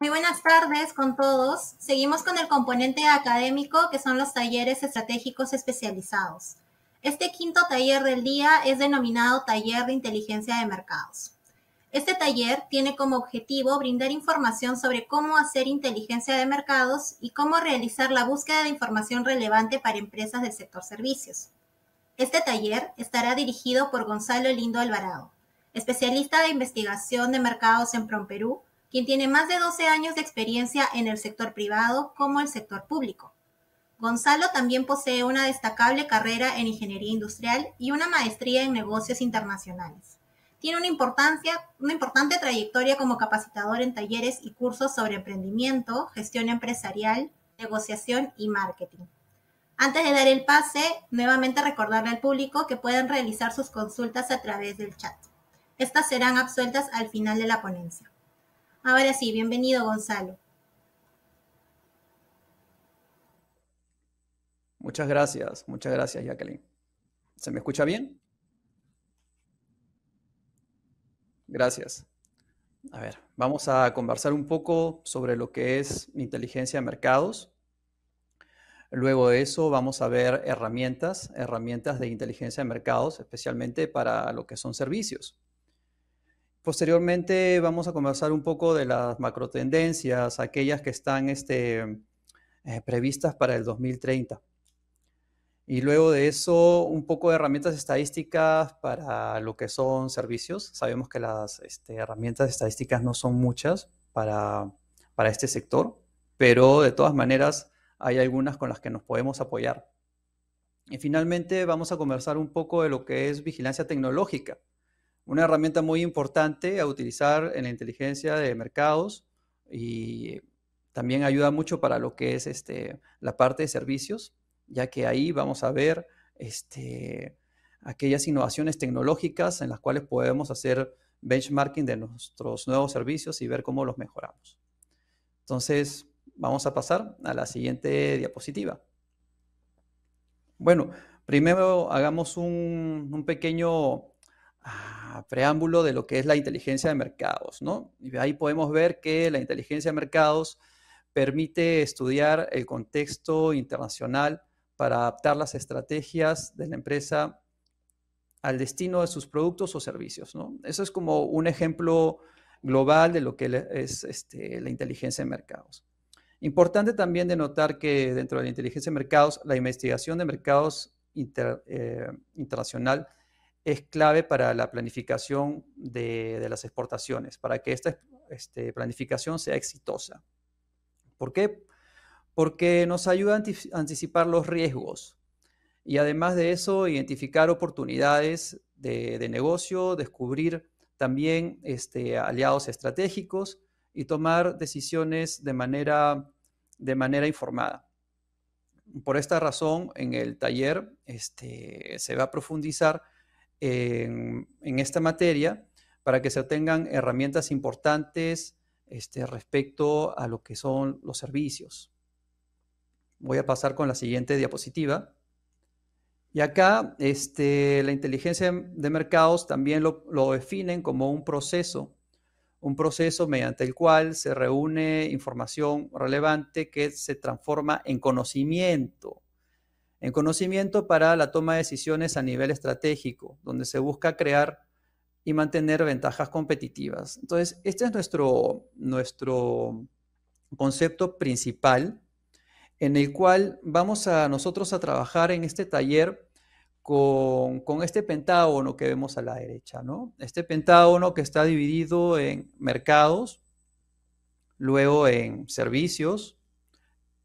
Muy buenas tardes con todos. Seguimos con el componente académico que son los talleres estratégicos especializados. Este quinto taller del día es denominado Taller de Inteligencia de Mercados. Este taller tiene como objetivo brindar información sobre cómo hacer inteligencia de mercados y cómo realizar la búsqueda de información relevante para empresas del sector servicios. Este taller estará dirigido por Gonzalo Lindo Alvarado, especialista de investigación de mercados en PROMPERÚ, quien tiene más de 12 años de experiencia en el sector privado como el sector público. Gonzalo también posee una destacable carrera en ingeniería industrial y una maestría en negocios internacionales. Tiene una, importante trayectoria como capacitador en talleres y cursos sobre emprendimiento, gestión empresarial, negociación y marketing. Antes de dar el pase, nuevamente recordarle al público que puedan realizar sus consultas a través del chat. Estas serán absueltas al final de la ponencia. Ahora sí, bienvenido Gonzalo. Muchas gracias, muchas gracias Jacqueline. ¿Se me escucha bien? Gracias. A ver, vamos a conversar un poco sobre lo que es inteligencia de mercados. Luego de eso vamos a ver herramientas, herramientas de inteligencia de mercados, especialmente para lo que son servicios. Posteriormente vamos a conversar un poco de las macrotendencias, aquellas que están este, eh, previstas para el 2030. Y luego de eso, un poco de herramientas estadísticas para lo que son servicios. Sabemos que las este, herramientas estadísticas no son muchas para, para este sector, pero de todas maneras hay algunas con las que nos podemos apoyar. Y finalmente vamos a conversar un poco de lo que es vigilancia tecnológica una herramienta muy importante a utilizar en la inteligencia de mercados y también ayuda mucho para lo que es este, la parte de servicios, ya que ahí vamos a ver este, aquellas innovaciones tecnológicas en las cuales podemos hacer benchmarking de nuestros nuevos servicios y ver cómo los mejoramos. Entonces, vamos a pasar a la siguiente diapositiva. Bueno, primero hagamos un, un pequeño Ah, preámbulo de lo que es la inteligencia de mercados, ¿no? Y ahí podemos ver que la inteligencia de mercados permite estudiar el contexto internacional para adaptar las estrategias de la empresa al destino de sus productos o servicios, Eso es como un ejemplo global de lo que es este, la inteligencia de mercados. Importante también de notar que dentro de la inteligencia de mercados, la investigación de mercados eh, internacional es clave para la planificación de, las exportaciones, para que esta este, planificación sea exitosa. ¿Por qué? Porque nos ayuda a anticipar los riesgos y además de eso identificar oportunidades de, negocio, descubrir también este, aliados estratégicos y tomar decisiones de manera, de manera informada. Por esta razón, en el taller este, se va a profundizar en, esta materia para que se obtengan herramientas importantes este, respecto a lo que son los servicios. Voy a pasar con la siguiente diapositiva. Y acá este, la inteligencia de mercados también lo, definen como un proceso, un proceso mediante el cual se reúne información relevante que se transforma en conocimiento en conocimiento para la toma de decisiones a nivel estratégico, donde se busca crear y mantener ventajas competitivas. Entonces, este es nuestro, nuestro concepto principal en el cual vamos a nosotros a trabajar en este taller con, con este pentágono que vemos a la derecha, ¿no? Este pentágono que está dividido en mercados, luego en servicios,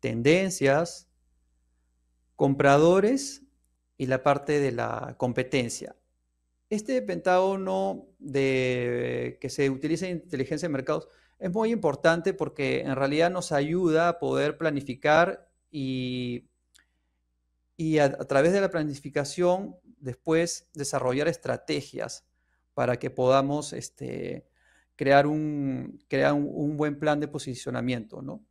tendencias, compradores y la parte de la competencia. Este pentágono de, que se utiliza en inteligencia de mercados es muy importante porque en realidad nos ayuda a poder planificar y, y a, través de la planificación después desarrollar estrategias para que podamos este, crear, un, crear un, buen plan de posicionamiento, ¿no?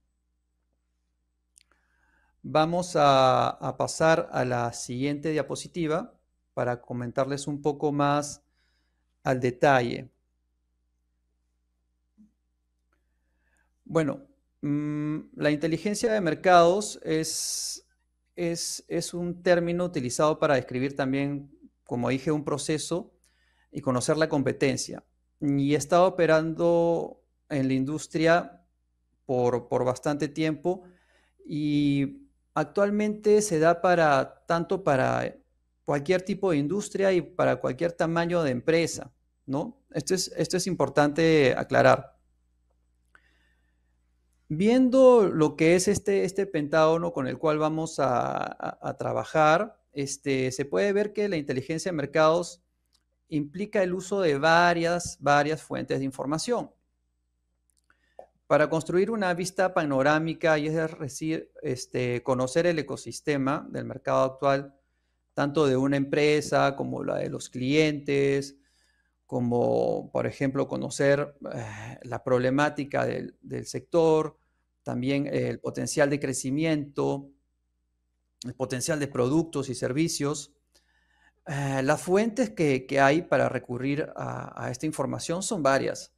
Vamos a, pasar a la siguiente diapositiva para comentarles un poco más al detalle. Bueno, mm, la inteligencia de mercados es, es, es un término utilizado para describir también, como dije, un proceso y conocer la competencia. Y he estado operando en la industria por, por bastante tiempo y actualmente se da para tanto para cualquier tipo de industria y para cualquier tamaño de empresa, ¿no? Esto es, importante aclarar. Viendo lo que es este, este pentágono con el cual vamos a, trabajar, este, se puede ver que la inteligencia de mercados implica el uso de varias, varias fuentes de información. Para construir una vista panorámica y es decir, este, conocer el ecosistema del mercado actual, tanto de una empresa como la de los clientes, como por ejemplo conocer eh, la problemática del, sector, también el potencial de crecimiento, el potencial de productos y servicios. Eh, las fuentes que, hay para recurrir a esta información son varias.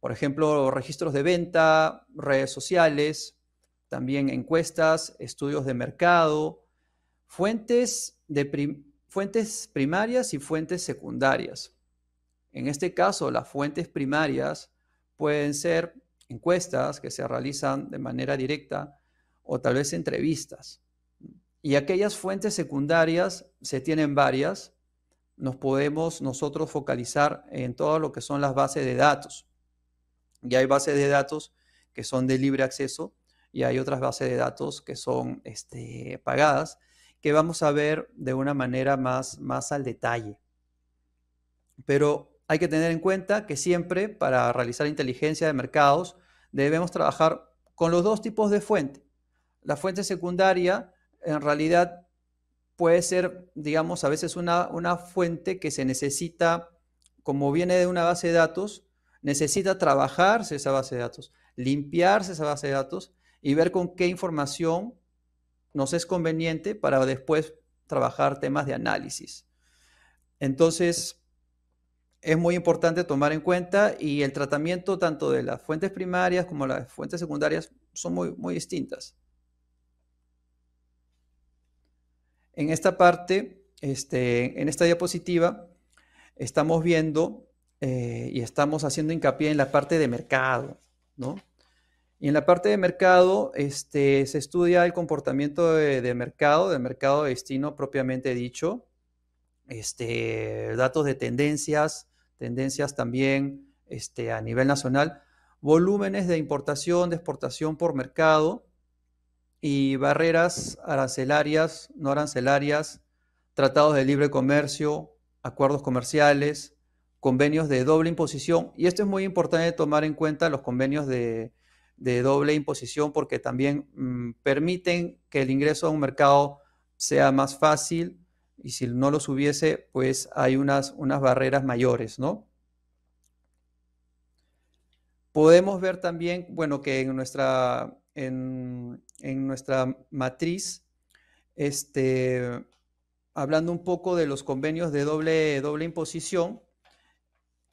Por ejemplo, registros de venta, redes sociales, también encuestas, estudios de mercado, fuentes, de fuentes primarias y fuentes secundarias. En este caso, las fuentes primarias pueden ser encuestas que se realizan de manera directa o tal vez entrevistas. Y aquellas fuentes secundarias, se tienen varias, nos podemos nosotros focalizar en todo lo que son las bases de datos. Y hay bases de datos que son de libre acceso y hay otras bases de datos que son este, pagadas, que vamos a ver de una manera más, más al detalle. Pero hay que tener en cuenta que siempre para realizar inteligencia de mercados debemos trabajar con los dos tipos de fuente. La fuente secundaria en realidad puede ser, digamos, a veces una, una fuente que se necesita, como viene de una base de datos, necesita trabajarse esa base de datos, limpiarse esa base de datos y ver con qué información nos es conveniente para después trabajar temas de análisis. Entonces, es muy importante tomar en cuenta y el tratamiento tanto de las fuentes primarias como las fuentes secundarias son muy, muy distintas. En esta parte, este, en esta diapositiva, estamos viendo eh, y estamos haciendo hincapié en la parte de mercado, ¿no? Y en la parte de mercado este, se estudia el comportamiento de, mercado, de mercado de destino propiamente dicho, este, datos de tendencias, tendencias también este, a nivel nacional, volúmenes de importación, de exportación por mercado y barreras arancelarias, no arancelarias, tratados de libre comercio, acuerdos comerciales, convenios de doble imposición. Y esto es muy importante tomar en cuenta los convenios de, doble imposición porque también mm, permiten que el ingreso a un mercado sea más fácil y si no los hubiese, pues hay unas, unas barreras mayores, ¿no? Podemos ver también, bueno, que en nuestra, en nuestra matriz, este, hablando un poco de los convenios de doble, doble imposición,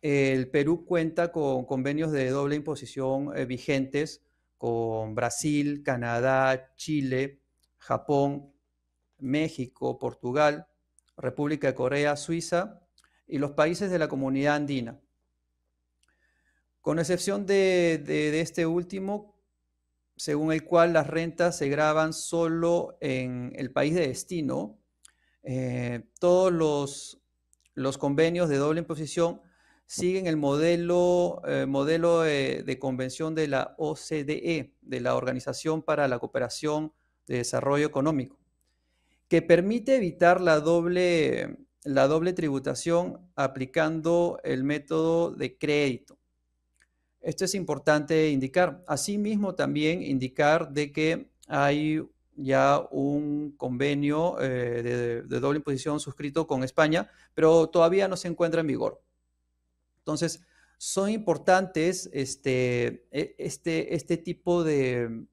el Perú cuenta con convenios de doble imposición eh, vigentes con Brasil, Canadá, Chile, Japón, México, Portugal, República de Corea, Suiza y los países de la comunidad andina. Con excepción de, este último, según el cual las rentas se graban solo en el país de destino, eh, todos los convenios de doble imposición siguen el modelo, eh, modelo eh, de convención de la OCDE, de la Organización para la Cooperación de Desarrollo Económico, que permite evitar la doble, la doble tributación aplicando el método de crédito. Esto es importante indicar. Asimismo, también indicar de que hay ya un convenio eh, de doble imposición suscrito con España, pero todavía no se encuentra en vigor. Entonces, son importantes este, e, este, este tipo de,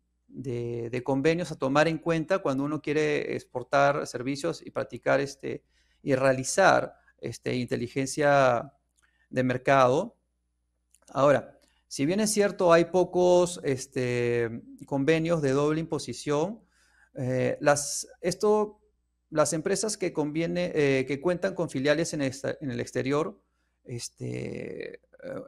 convenios a tomar en cuenta cuando uno quiere exportar servicios y practicar este, y realizar este, inteligencia de mercado. Ahora, si bien es cierto, hay pocos este, convenios de doble imposición, eh, las, esto, las empresas que, conviene, eh, que cuentan con filiales en el exterior este,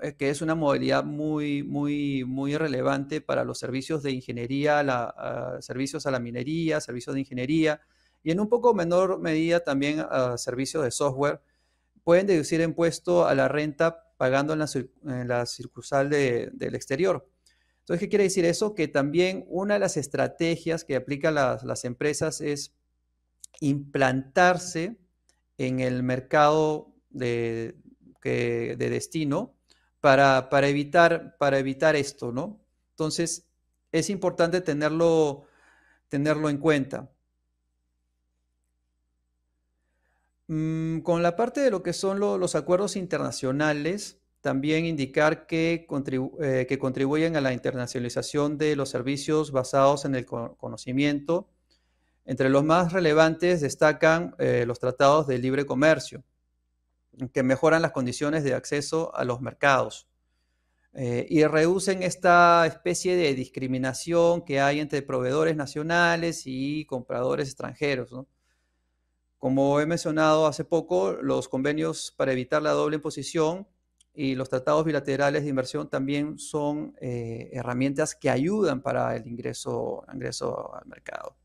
eh, que es una modalidad muy, muy, muy relevante para los servicios de ingeniería, ah, servicios a la minería, servicios de ingeniería y en un poco menor medida también ah, servicios de software, pueden deducir impuesto a la renta pagando en la, en circunsal del exterior. Entonces, ¿qué quiere decir eso? Que también una de las estrategias que aplican las empresas es implantarse en el mercado de, de destino para, evitar, para evitar esto, ¿no? Entonces, es importante tenerlo, tenerlo en cuenta. Mm, con la parte de lo que son los acuerdos internacionales, también indicar que, eh, que, contribuyen a la internacionalización de los servicios basados en el conocimiento. Entre los más relevantes destacan eh, los tratados de libre comercio, que mejoran las condiciones de acceso a los mercados eh, y reducen esta especie de discriminación que hay entre proveedores nacionales y compradores extranjeros. Como he mencionado hace poco, los convenios para evitar la doble imposición y los tratados bilaterales de inversión también son eh, herramientas que ayudan para el ingreso al mercado.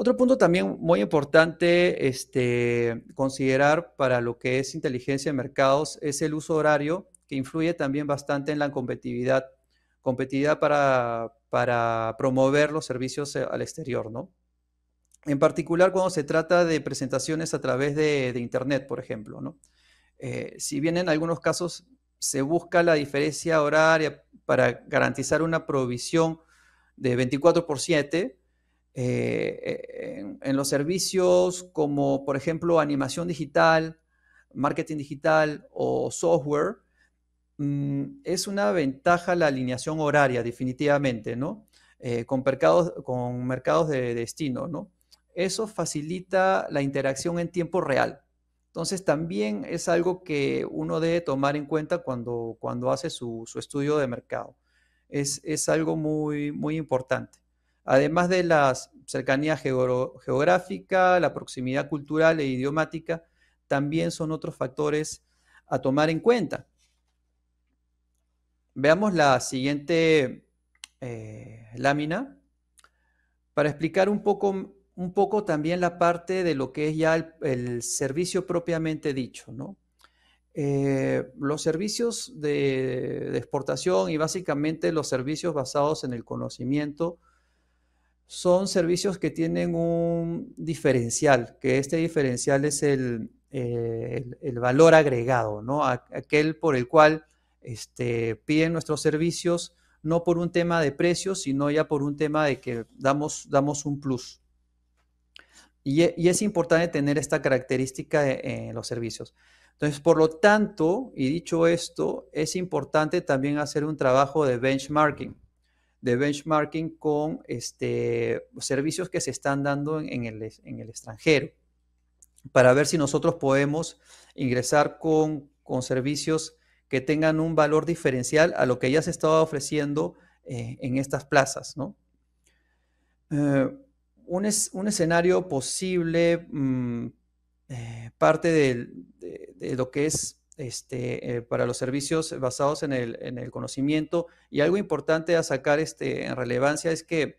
Otro punto también muy importante este, considerar para lo que es inteligencia de mercados es el uso horario, que influye también bastante en la competitividad, competitividad para, para promover los servicios eh, al exterior, ¿no? En particular cuando se trata de presentaciones a través de, Internet, por ejemplo, ¿no? Eh, si bien en algunos casos se busca la diferencia horaria para garantizar una provisión de 24 por 7, eh, en, los servicios como, por ejemplo, animación digital, marketing digital o software, mm, es una ventaja la alineación horaria, definitivamente, ¿no? Eh, con, mercados, con mercados de destino, ¿no? Eso facilita la interacción en tiempo real. Entonces también es algo que uno debe tomar en cuenta cuando, cuando hace su, estudio de mercado. Es, es algo muy, muy importante. Además de la cercanía geográfica, la proximidad cultural e idiomática, también son otros factores a tomar en cuenta. Veamos la siguiente eh, lámina para explicar un poco, un poco, también la parte de lo que es ya el, servicio propiamente dicho. Eh, los servicios de, de exportación y básicamente los servicios basados en el conocimiento, son servicios que tienen un diferencial, que este diferencial es el, eh, valor agregado, ¿no? Aquel por el cual este, piden nuestros servicios, no por un tema de precios, sino ya por un tema de que damos, damos un plus. Y, e, y es importante tener esta característica en los servicios. Entonces, por lo tanto, y dicho esto, es importante también hacer un trabajo de benchmarking de benchmarking con este, servicios que se están dando en el, extranjero, para ver si nosotros podemos ingresar con, con, servicios que tengan un valor diferencial a lo que ya se estaba ofreciendo eh, en estas plazas. ¿no? Eh, un, un, escenario posible, mm, eh, parte de lo que es este, eh, para los servicios basados en el, conocimiento. Y algo importante a sacar este, en relevancia es que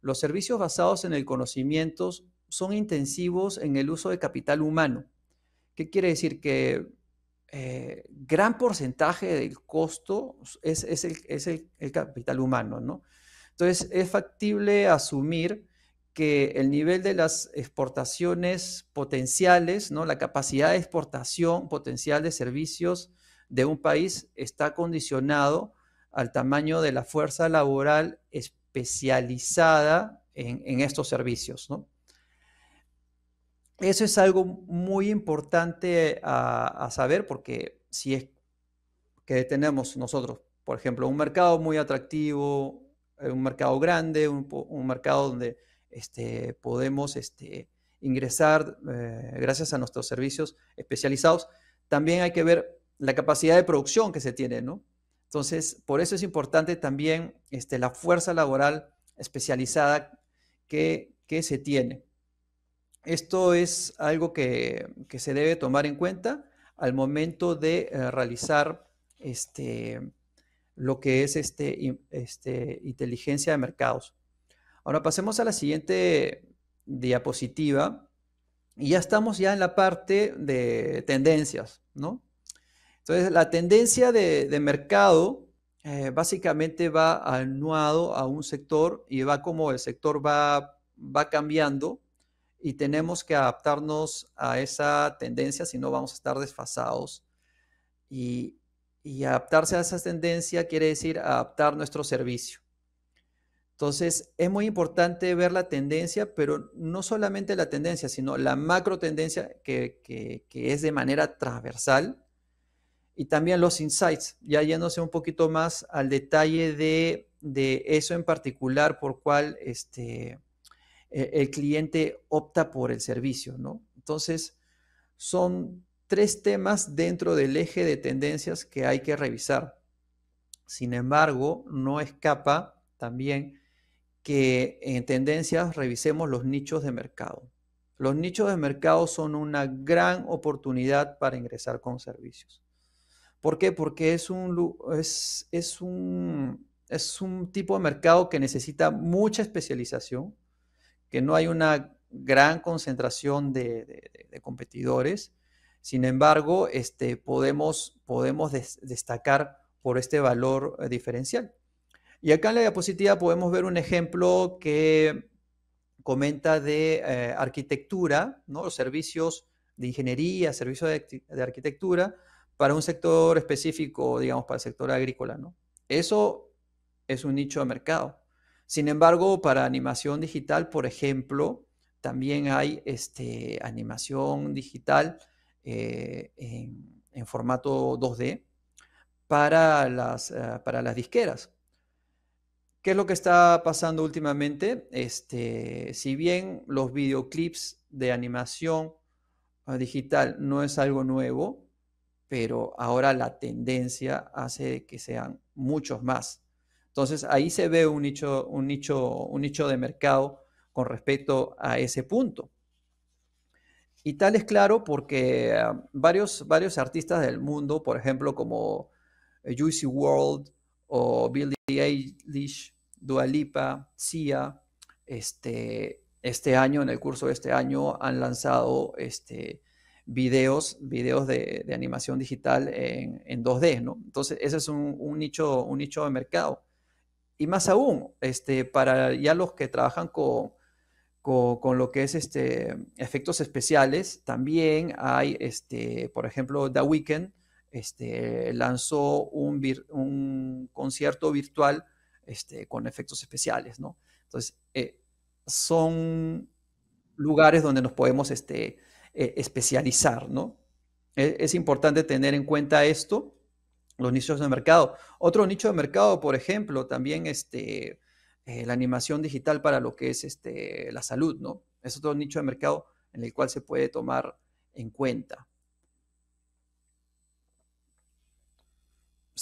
los servicios basados en el conocimiento son intensivos en el uso de capital humano. ¿Qué quiere decir? Que eh, gran porcentaje del costo es, el, capital humano, Entonces, es factible asumir que el nivel de las exportaciones potenciales, ¿no? la capacidad de exportación potencial de servicios de un país está condicionado al tamaño de la fuerza laboral especializada en, estos servicios. Eso es algo muy importante a, saber porque si es que tenemos nosotros, por ejemplo, un mercado muy atractivo, eh, un mercado grande, un mercado donde este, podemos este, ingresar eh, gracias a nuestros servicios especializados. También hay que ver la capacidad de producción que se tiene, ¿no? Entonces, por eso es importante también este, la fuerza laboral especializada que, se tiene. Esto es algo que, se debe tomar en cuenta al momento de eh, realizar este, lo que es este, inteligencia de mercados. Ahora pasemos a la siguiente diapositiva y ya estamos ya en la parte de tendencias, ¿no? Entonces, la tendencia de, mercado eh, básicamente va anuado a un sector y va como el sector va, va cambiando y tenemos que adaptarnos a esa tendencia, si no vamos a estar desfasados. Y, y adaptarse a esa tendencia quiere decir adaptar nuestro servicio. Entonces, es muy importante ver la tendencia, pero no solamente la tendencia, sino la macro tendencia que, que, es de manera transversal y también los insights, ya yéndose un poquito más al detalle de, de eso en particular por cual este, e, el cliente opta por el servicio, ¿no? Entonces, son tres temas dentro del eje de tendencias que hay que revisar. Sin embargo, no escapa también que en tendencias revisemos los nichos de mercado. Los nichos de mercado son una gran oportunidad para ingresar con servicios. ¿Por qué? Porque es un, es, un, es un tipo de mercado que necesita mucha especialización, que no hay una gran concentración de, competidores. Sin embargo, este, podemos, podemos destacar por este valor eh, diferencial. Y acá en la diapositiva podemos ver un ejemplo que comenta de eh, arquitectura, ¿no? los servicios de ingeniería, servicios de, arquitectura para un sector específico, digamos, para el sector agrícola. ¿no? Eso es un nicho de mercado. Sin embargo, para animación digital, por ejemplo, también hay este, animación digital eh, en, formato 2D para las, eh, para las disqueras. ¿Qué es lo que está pasando últimamente? Este, si bien los videoclips de animación ah, digital no es algo nuevo, pero ahora la tendencia hace que sean muchos más. Entonces ahí se ve un nicho, un nicho, un nicho de mercado con respecto a ese punto. Y tal es claro porque ah, varios, varios artistas del mundo, por ejemplo, como eh, Juicy World, o Billie Eilish, Dua Lipa, Sia, este, este año, en el curso de este año, han lanzado este, videos, videos de, animación digital en, en, 2D, ¿no? Entonces, ese es un, nicho, un nicho de mercado. Y más aún, este, para ya los que trabajan con, con, lo que es este, efectos especiales, también hay, este, por ejemplo, The Weeknd, este, lanzó un, concierto virtual este, con efectos especiales, Entonces, eh, son lugares donde nos podemos este, eh, especializar, e-, Es, importante tener en cuenta esto, los nichos de mercado. Otro nicho de mercado, por ejemplo, también eh, la animación digital para lo que es la salud, ¿no? Es otro nicho de mercado en el cual se puede tomar en cuenta.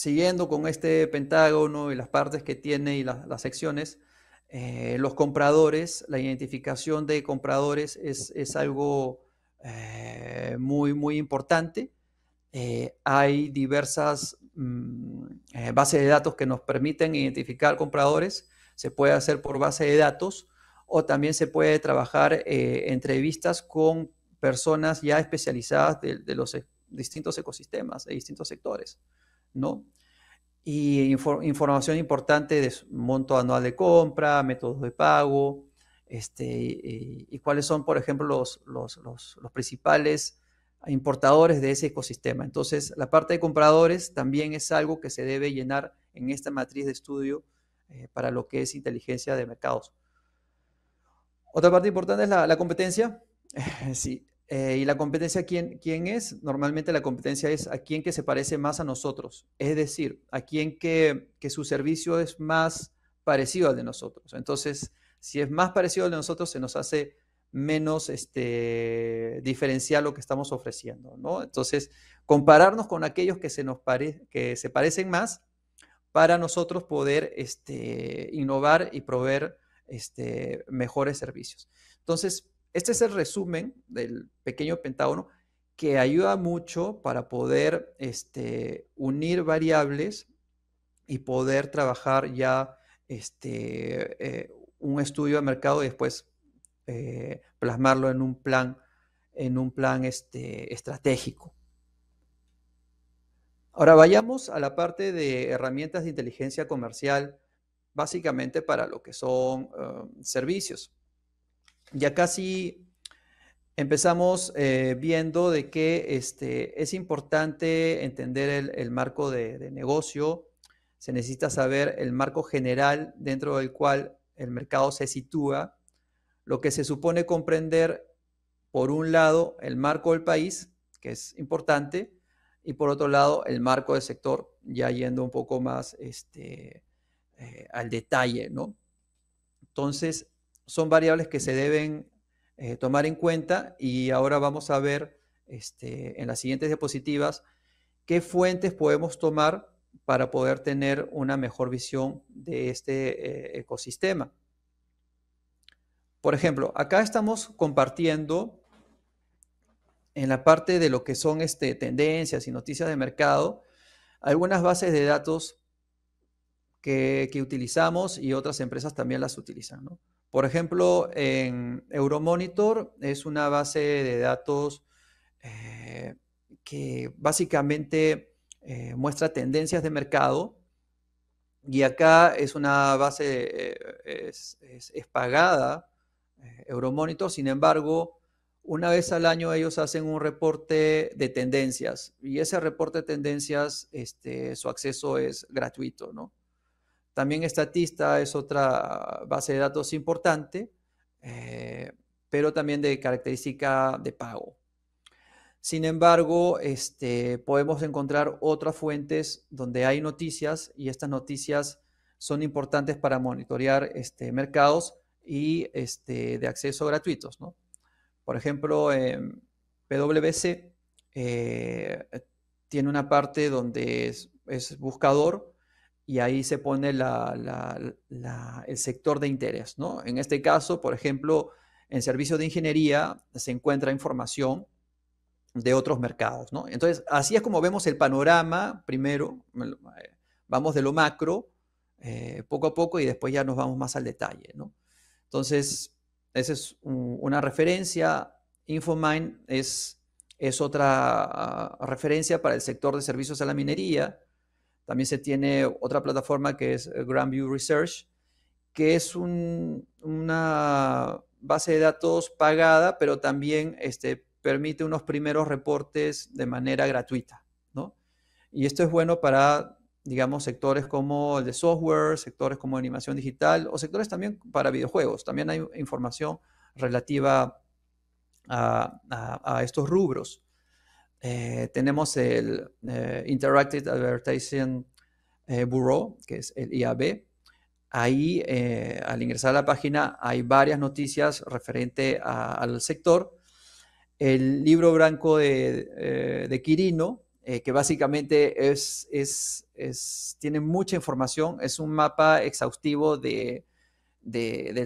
siguiendo con este pentágono y las partes que tiene y las secciones, eh, los compradores, la identificación de compradores es, algo eh, muy, muy importante. Eh, hay diversas mm, bases de datos que nos permiten identificar compradores. Se puede hacer por base de datos o también se puede trabajar entrevistas con personas ya especializadas de, de los e, distintos ecosistemas, de distintos sectores. ¿no? Y información importante de monto anual de compra, métodos de pago, este, y, cuáles son, por ejemplo, los, principales importadores de ese ecosistema. Entonces, la parte de compradores también es algo que se debe llenar en esta matriz de estudio eh, para lo que es inteligencia de mercados. Otra parte importante es la, la competencia. sí, eh, ¿Y la competencia ¿quién, quién es? Normalmente la competencia es a quien que se parece más a nosotros, es decir, a quien que, su servicio es más parecido al de nosotros. Entonces, si es más parecido al de nosotros, se nos hace menos este, diferencial lo que estamos ofreciendo. Entonces, compararnos con aquellos que se, nos que se parecen más para nosotros poder este, innovar y proveer este, mejores servicios. Entonces, este es el resumen del pequeño pentágono que ayuda mucho para poder este, unir variables y poder trabajar ya este, eh, un estudio de mercado y después eh, plasmarlo en un plan, en un plan este, estratégico. Ahora vayamos a la parte de herramientas de inteligencia comercial, básicamente para lo que son eh, servicios ya casi empezamos eh, viendo de que este, es importante entender el, marco de, negocio, se necesita saber el marco general dentro del cual el mercado se sitúa, lo que se supone comprender, por un lado, el marco del país, que es importante, y por otro lado, el marco del sector, ya yendo un poco más este, eh, al detalle, ¿no? Entonces, son variables que se deben eh, tomar en cuenta y ahora vamos a ver este, en las siguientes diapositivas qué fuentes podemos tomar para poder tener una mejor visión de este eh, ecosistema. Por ejemplo, acá estamos compartiendo en la parte de lo que son este, tendencias y noticias de mercado, algunas bases de datos que, que utilizamos y otras empresas también las utilizan. Por ejemplo, en Euromonitor es una base de datos eh, que básicamente eh, muestra tendencias de mercado y acá es una base, eh, es, pagada, Euromonitor, sin embargo, una vez al año ellos hacen un reporte de tendencias y ese reporte de tendencias, este, su acceso es gratuito, ¿no? También Estatista es otra base de datos importante, eh, pero también de característica de pago. Sin embargo, este, podemos encontrar otras fuentes donde hay noticias y estas noticias son importantes para monitorear este, mercados y este, de acceso gratuitos. Por ejemplo, PwC eh, tiene una parte donde es buscador y ahí se pone el sector de interés. ¿no? En este caso, por ejemplo, en servicio de ingeniería se encuentra información de otros mercados. ¿no? Entonces, así es como vemos el panorama, primero, eh, vamos de lo macro, eh, poco a poco, y después ya nos vamos más al detalle. Entonces, esa es una referencia. Infomine es, es otra ah, referencia para el sector de servicios a la minería también se tiene otra plataforma que es eh, Grandview Research, que es una base de datos pagada, pero también este, permite unos primeros reportes de manera gratuita. Y esto es bueno para, digamos, sectores como el de software, sectores como animación digital o sectores también para videojuegos. También hay información relativa a estos rubros. Eh, tenemos el eh, Interactive Advertising eh, Bureau, que es el IAB. Ahí, al ingresar a la página, hay varias noticias referente al sector. El libro blanco de, de Quirino, que básicamente es, es, tiene mucha información, es un mapa exhaustivo del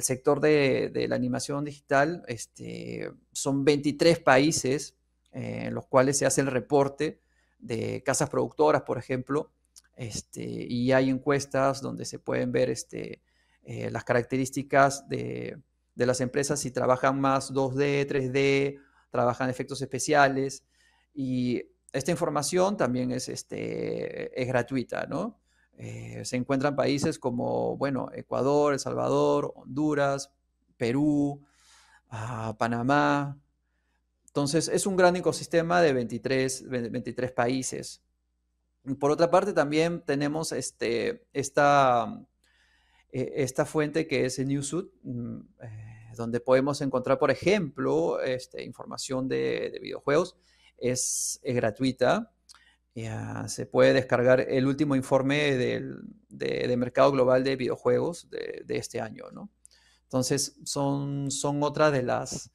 sector de, la animación digital. Este, son 23 países en eh, los cuales se hace el reporte de casas productoras, por ejemplo, este, y hay encuestas donde se pueden ver este, eh, las características de, las empresas, si trabajan más 2D, 3D, trabajan efectos especiales, y esta información también es, este, gratuita, ¿no? Eh, se encuentran países como, bueno, Ecuador, El Salvador, Honduras, Perú, ah, Panamá, entonces, es un gran ecosistema de 23, países. Por otra parte, también tenemos este, eh, esta, fuente que es Newsuit, mm, eh, donde podemos encontrar, por ejemplo, este, información de, videojuegos. Es, gratuita. se puede descargar el último informe del, mercado global de videojuegos de, este año. Entonces, son, son otra de las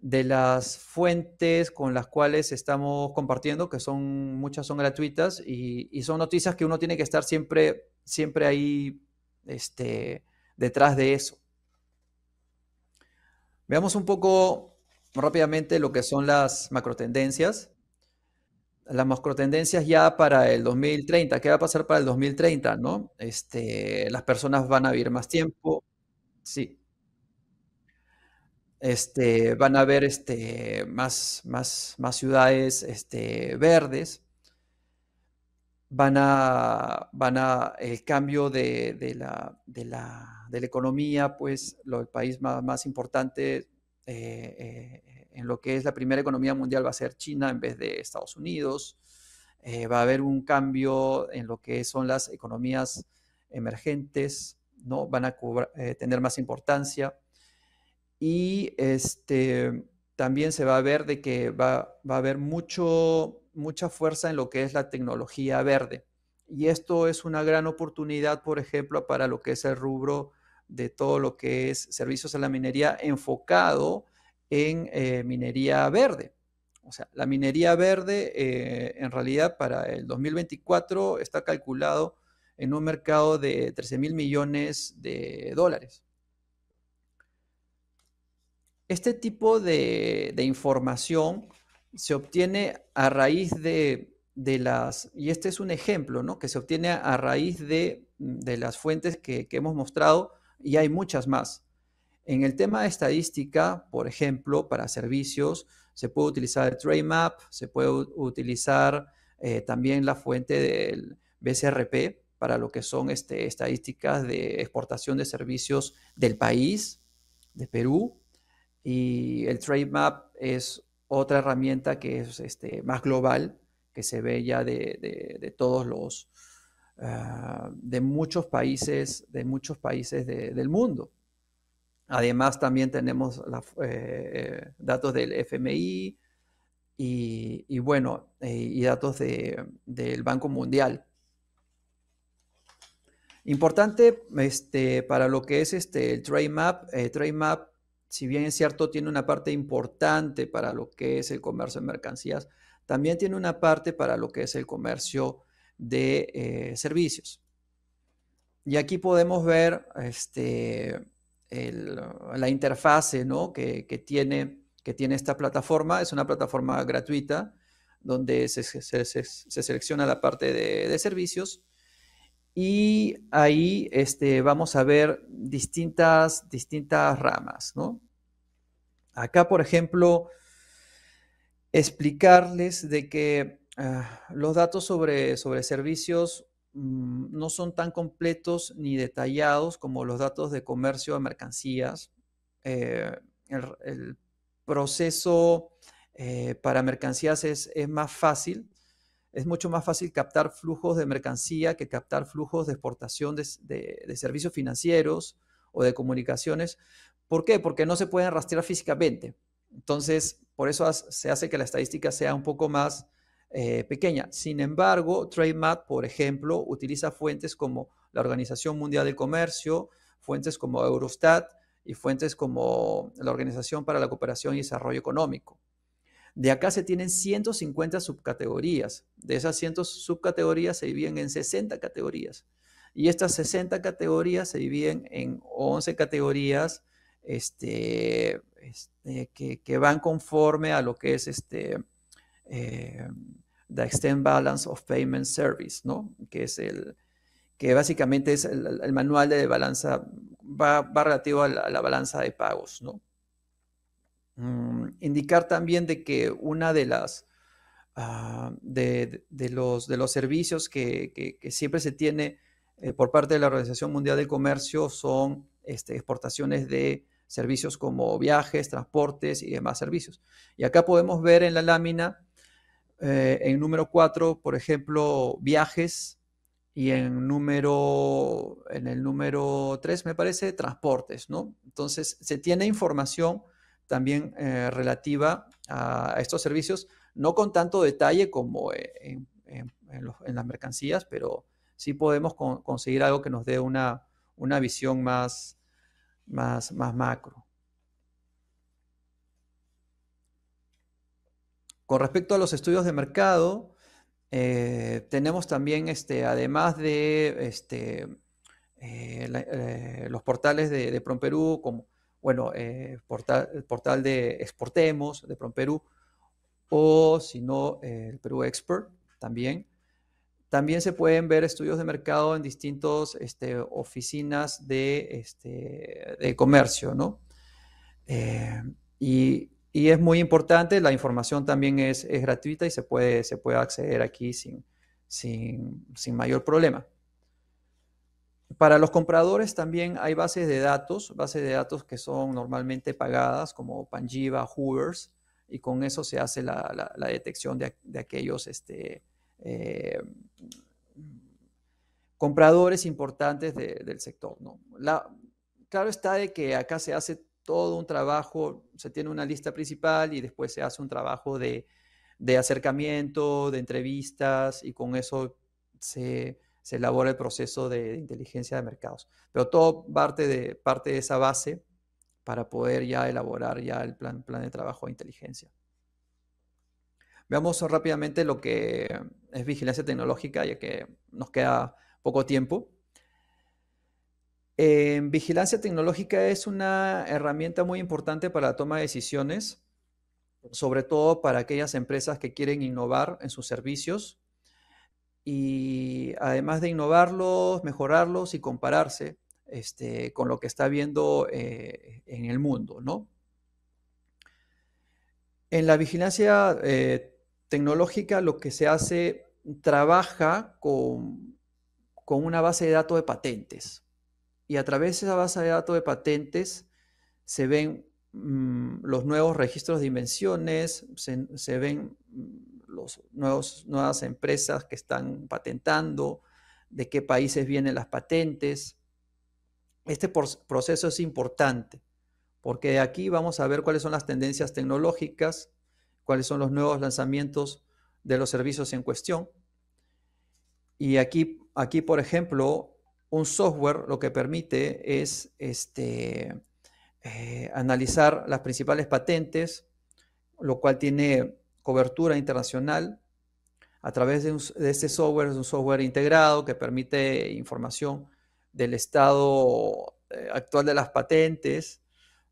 de las fuentes con las cuales estamos compartiendo, que son muchas son gratuitas y, son noticias que uno tiene que estar siempre, siempre ahí este, detrás de eso. Veamos un poco rápidamente lo que son las macrotendencias. Las macrotendencias ya para el 2030. ¿Qué va a pasar para el 2030? ¿no? Este, las personas van a vivir más tiempo. Sí, este, van a haber este, más, ciudades este, verdes, van a, van el cambio de, la, economía, pues el país más, importante eh, eh, en lo que es la primera economía mundial va a ser China en vez de Estados Unidos, eh, va a haber un cambio en lo que son las economías emergentes, ¿no? van a tener más importancia y este, también se va a ver de que va, a haber mucho, mucha fuerza en lo que es la tecnología verde. Y esto es una gran oportunidad, por ejemplo, para lo que es el rubro de todo lo que es servicios a la minería enfocado en eh, minería verde. O sea, la minería verde eh, en realidad para el 2024 está calculado en un mercado de 13 mil millones de dólares. Este tipo de, información se obtiene a raíz de, las, y este es un ejemplo, Que se obtiene a raíz de, las fuentes que, hemos mostrado y hay muchas más. En el tema de estadística, por ejemplo, para servicios, se puede utilizar el Map, se puede utilizar eh, también la fuente del BCRP para lo que son este, estadísticas de exportación de servicios del país, de Perú, y el Trade Map es otra herramienta que es este, más global, que se ve ya de, todos los, ah, de muchos países, de muchos países del mundo. Además, también tenemos eh, datos del FMI y, bueno, eh, y datos del Banco Mundial. Importante este, para lo que es este, el Trade Map. Eh, Trade Map si bien es cierto, tiene una parte importante para lo que es el comercio de mercancías, también tiene una parte para lo que es el comercio de eh, servicios. Y aquí podemos ver este, la interfase que, tiene, esta plataforma. Es una plataforma gratuita donde se, selecciona la parte de servicios y ahí este, vamos a ver distintas, distintas ramas. ¿no? Acá, por ejemplo, explicarles de que ah, los datos sobre, servicios mm, no son tan completos ni detallados como los datos de comercio de mercancías. Eh, el, proceso eh, para mercancías es más fácil, es mucho más fácil captar flujos de mercancía que captar flujos de exportación de, servicios financieros o de comunicaciones. ¿Por qué? Porque no se pueden rastrear físicamente. Entonces, por eso se hace que la estadística sea un poco más eh, pequeña. Sin embargo, TradeMap, por ejemplo, utiliza fuentes como la Organización Mundial del Comercio, fuentes como Eurostat y fuentes como la Organización para la Cooperación y Desarrollo Económico. De acá se tienen 150 subcategorías. De esas 100 subcategorías se dividen en 60 categorías. Y estas 60 categorías se dividen en 11 categorías este, este que, van conforme a lo que es este, eh, The Extend Balance of Payment Service, ¿no? que es el que básicamente es el, manual de balanza, va, relativo a la, a la, balanza de pagos. ¿no? Mm, indicar también de que una de las ah, de, los, servicios que, siempre se tiene eh, por parte de la Organización Mundial del Comercio son este, exportaciones de servicios como viajes, transportes y demás servicios. Y acá podemos ver en la lámina, eh, en número 4, por ejemplo, viajes, y en número en el número 3 me parece transportes, ¿no? Entonces se tiene información también eh, relativa a estos servicios, no con tanto detalle como eh, en, las mercancías, pero sí podemos conseguir algo que nos dé una, visión más, más, más macro. Con respecto a los estudios de mercado, eh, tenemos también, este, además de este, los portales de, de PromPerú, como bueno, eh, el portal, de Exportemos, de PromPerú, o si no, eh, el Perú Expert también. También se pueden ver estudios de mercado en distintas este, oficinas este, de, comercio, ¿no? Eh, y, es muy importante, la información también es, gratuita y se puede, acceder aquí sin mayor problema. Para los compradores también hay bases de datos, bases de datos que son normalmente pagadas como Panjiva, Hoovers, y con eso se hace la, detección de, aquellos este, eh, compradores importantes del sector. claro está de que acá se hace todo un trabajo, se tiene una lista principal y después se hace un trabajo de acercamiento, de entrevistas y con eso se, se elabora el proceso de, inteligencia de mercados. Pero todo parte de, parte de esa base para poder ya elaborar ya el plan, plan de trabajo de inteligencia. Veamos rápidamente lo que es vigilancia tecnológica, ya que nos queda poco tiempo. vigilancia tecnológica es una herramienta muy importante para la toma de decisiones, sobre todo para aquellas empresas que quieren innovar en sus servicios y además de innovarlos, mejorarlos y compararse este, con lo que está viendo eh, en el mundo, ¿no? En la vigilancia eh, tecnológica lo que se hace, trabaja con, con una base de datos de patentes. Y a través de esa base de datos de patentes se ven mm, los nuevos registros de invenciones, se, se ven nuevos, nuevas empresas que están patentando, de qué países vienen las patentes. Este proceso es importante porque de aquí vamos a ver cuáles son las tendencias tecnológicas, cuáles son los nuevos lanzamientos de los servicios en cuestión. Y aquí, aquí por ejemplo, un software lo que permite es este, eh, analizar las principales patentes, lo cual tiene cobertura internacional a través de, este software, es un software integrado que permite información del estado eh, actual de las patentes,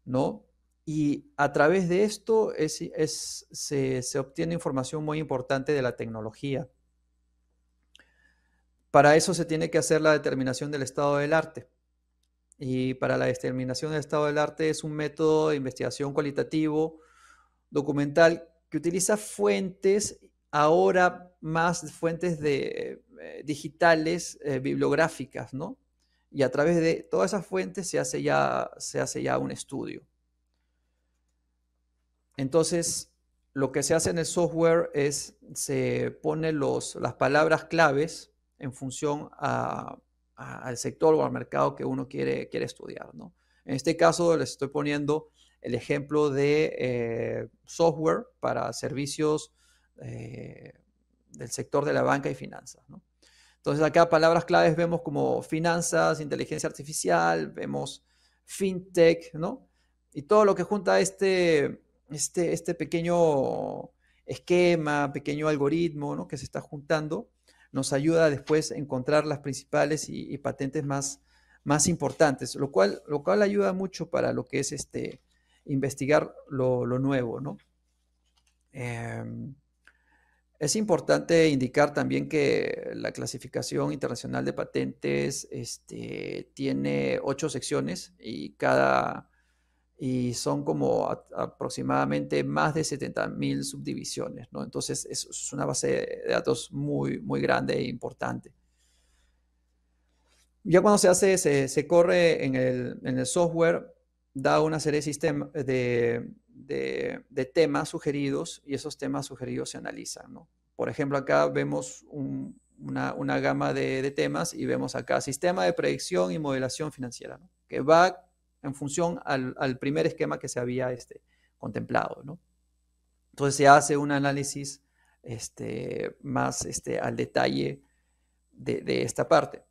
¿no? Y a través de esto es, es, se, se, obtiene información muy importante de la tecnología. Para eso se tiene que hacer la determinación del estado del arte. Y para la determinación del estado del arte es un método de investigación cualitativo documental que utiliza fuentes ahora más fuentes de, eh, digitales eh, bibliográficas, ¿no? Y a través de todas esas fuentes se hace ya, se hace ya un estudio. Entonces, lo que se hace en el software es, se pone los, las palabras claves en función al sector o al mercado que uno quiere, quiere estudiar, ¿no? En este caso, les estoy poniendo el ejemplo de eh, software para servicios eh, del sector de la banca y finanzas. Entonces acá palabras claves vemos como finanzas, inteligencia artificial, vemos fintech, ¿no? Y todo lo que junta este, este, este pequeño esquema, pequeño algoritmo ¿no? que se está juntando, nos ayuda después a encontrar las principales y, y patentes más, más importantes, lo cual, lo cual ayuda mucho para lo que es este, investigar lo, nuevo, ¿no? Em, es importante indicar también que la clasificación internacional de patentes este, tiene ocho secciones y cada y son como aproximadamente más de 70.000 subdivisiones, ¿no? Entonces es, es, una base de datos muy, muy grande e importante. Ya cuando se hace, se, corre en el, en el software, da una serie de, temas sugeridos y esos temas sugeridos se analizan. Por ejemplo, acá vemos una, gama de, temas y vemos acá sistema de predicción y modelación financiera, que va en función al, primer esquema que se había este, contemplado. Entonces se hace un análisis este, más este, al detalle de esta parte.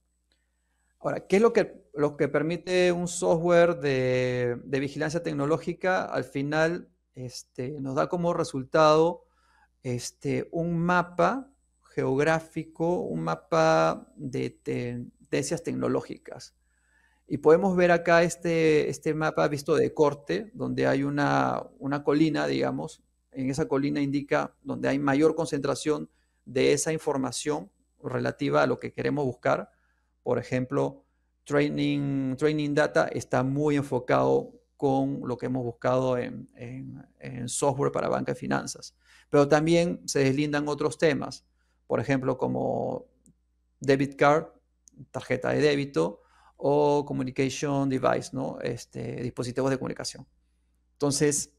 Ahora, ¿qué es lo que, lo que permite un software de, vigilancia tecnológica? Al final este, nos da como resultado este, un mapa geográfico, un mapa de tendencias tecnológicas. Y podemos ver acá este, este mapa visto de corte, donde hay una, una colina, digamos. En esa colina indica donde hay mayor concentración de esa información relativa a lo que queremos buscar. Por ejemplo, Training, training Data está muy enfocado con lo que hemos buscado en, software para banca y finanzas. Pero también se deslindan otros temas, por ejemplo, como debit card, tarjeta de débito, o communication device, ¿no? Este, dispositivos de comunicación. Entonces,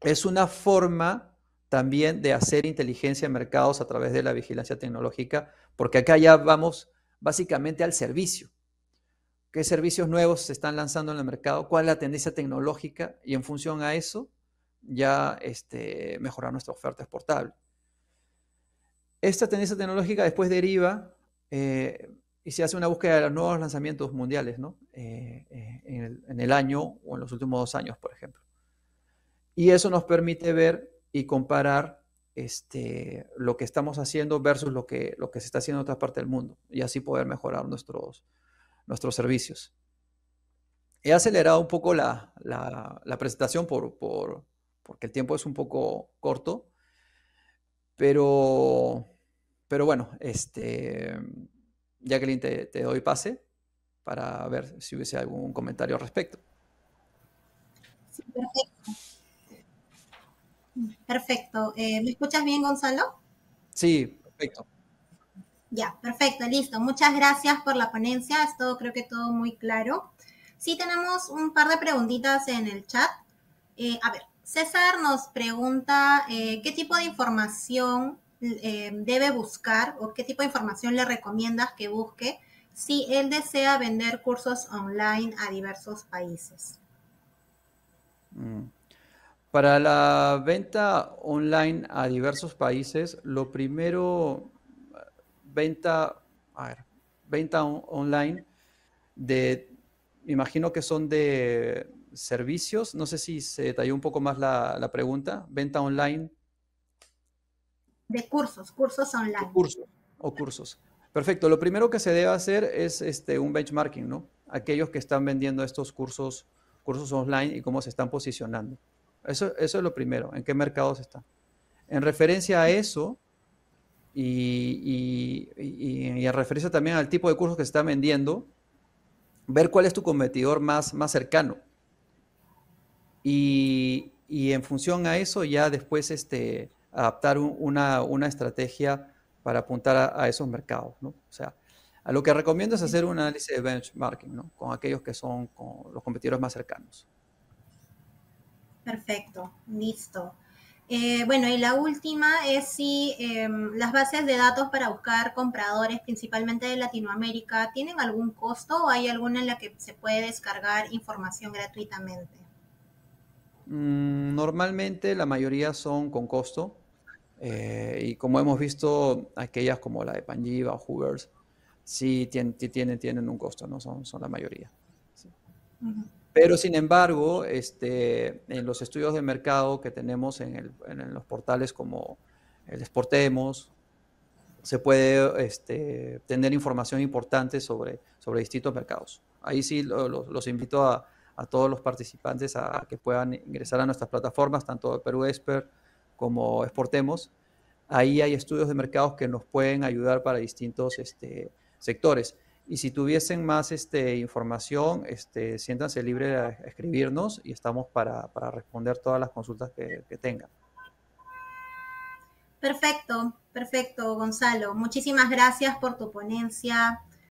es una forma también de hacer inteligencia en mercados a través de la vigilancia tecnológica, porque acá ya vamos básicamente al servicio. ¿Qué servicios nuevos se están lanzando en el mercado? ¿Cuál es la tendencia tecnológica? Y en función a eso, ya este, mejorar nuestra oferta exportable. Esta tendencia tecnológica después deriva eh, y se hace una búsqueda de los nuevos lanzamientos mundiales, ¿no? Eh, eh, en, el, en, el, año o en los últimos dos años, por ejemplo. Y eso nos permite ver y comparar este, lo que estamos haciendo versus lo que, lo que se está haciendo en otras partes del mundo y así poder mejorar nuestros, nuestros servicios. He acelerado un poco la, presentación por, porque el tiempo es un poco corto, pero, pero bueno, este, Jacqueline, te, te doy pase para ver si hubiese algún comentario al respecto. Perfecto. Eh, ¿Me escuchas bien, Gonzalo? Sí, perfecto. Ya, perfecto, listo. Muchas gracias por la ponencia. todo, creo que todo muy claro. Sí, tenemos un par de preguntitas en el chat. Eh, a ver, César nos pregunta eh, qué tipo de información debe buscar o qué tipo de información le recomiendas que busque si él desea vender cursos online a diversos países. Mm. Para la venta online a diversos países, lo primero, venta, a ver, venta online de, imagino que son de servicios, no sé si se detalló un poco más la, pregunta, venta online. De cursos, cursos online. cursos, o cursos. Perfecto, lo primero que se debe hacer es este, un benchmarking, ¿no? Aquellos que están vendiendo estos cursos, cursos online y cómo se están posicionando. Eso, es lo primero, en qué mercados está. En referencia a eso y, en referencia también al tipo de cursos que se están vendiendo, ver cuál es tu competidor más, más cercano. Y, en función a eso ya después este, adaptar una, estrategia para apuntar a, esos mercados, ¿no? O sea, a lo que recomiendo es hacer un análisis de benchmarking, Con aquellos que son los competidores más cercanos. Perfecto, listo. Eh, bueno, y la última es si em, las bases de datos para buscar compradores, principalmente de Latinoamérica, tienen algún costo o hay alguna en la que se puede descargar información gratuitamente. Mm, normalmente la mayoría son con costo eh, y como hemos visto aquellas como la de Panjiva o Hoovers, sí tienen, tienen, un costo, no son, son la mayoría. Pero sin embargo, este, en los estudios de mercado que tenemos en, los portales como el Exportemos, se puede este, tener información importante sobre, sobre distintos mercados. Ahí sí los invito a, todos los participantes a, que puedan ingresar a nuestras plataformas, tanto Perú Expert como Exportemos. Ahí hay estudios de mercados que nos pueden ayudar para distintos este, sectores. Y si tuviesen más este, información, este, siéntanse libres de escribirnos y estamos para, responder todas las consultas que, que, tengan. Perfecto, perfecto, Gonzalo. Muchísimas gracias por tu ponencia,